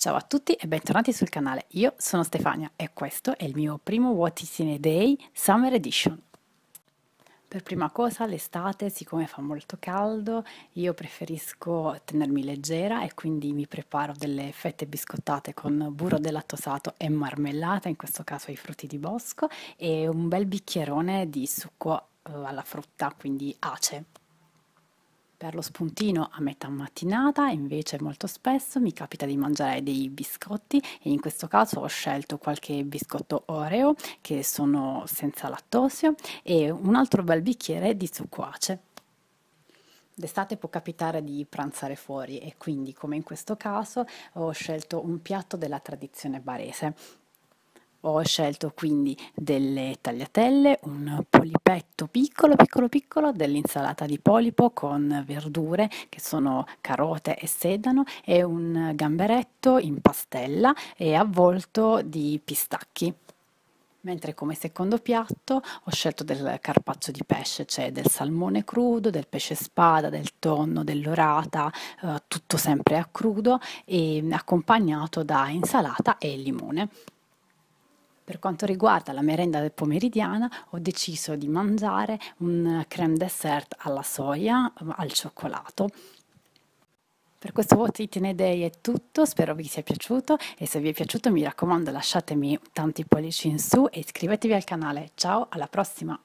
Ciao a tutti e bentornati sul canale, io sono Stefania e questo è il mio primo What is in a Day Summer Edition. Per prima cosa l'estate, siccome fa molto caldo, io preferisco tenermi leggera e quindi mi preparo delle fette biscottate con burro del lattosato e marmellata, in questo caso i frutti di bosco, e un bel bicchierone di succo eh, alla frutta, quindi ace. Per lo spuntino a metà mattinata invece molto spesso mi capita di mangiare dei biscotti e in questo caso ho scelto qualche biscotto Oreo che sono senza lattosio e un altro bel bicchiere di zucquace. D'estate può capitare di pranzare fuori e quindi, come in questo caso, ho scelto un piatto della tradizione barese. Ho scelto quindi delle tagliatelle, un polipetto piccolo piccolo piccolo, dell'insalata di polipo con verdure che sono carote e sedano e un gamberetto in pastella e avvolto di pistacchi. Mentre come secondo piatto ho scelto del carpaccio di pesce, cioè del salmone crudo, del pesce spada, del tonno, dell'orata, eh, tutto sempre a crudo e accompagnato da insalata e limone. Per quanto riguarda la merenda del pomeridiana, ho deciso di mangiare un creme dessert alla soia, al cioccolato. Per questo What Eating Day è tutto, spero vi sia piaciuto e se vi è piaciuto mi raccomando lasciatemi tanti pollici in su e iscrivetevi al canale. Ciao, alla prossima!